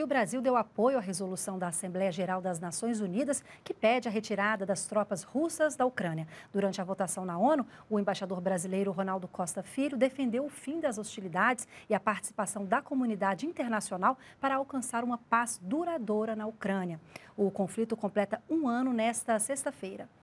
E o Brasil deu apoio à resolução da Assembleia Geral das Nações Unidas, que pede a retirada das tropas russas da Ucrânia. Durante a votação na ONU, o embaixador brasileiro Ronaldo Costa Filho defendeu o fim das hostilidades e a participação da comunidade internacional para alcançar uma paz duradoura na Ucrânia. O conflito completa um ano nesta sexta-feira.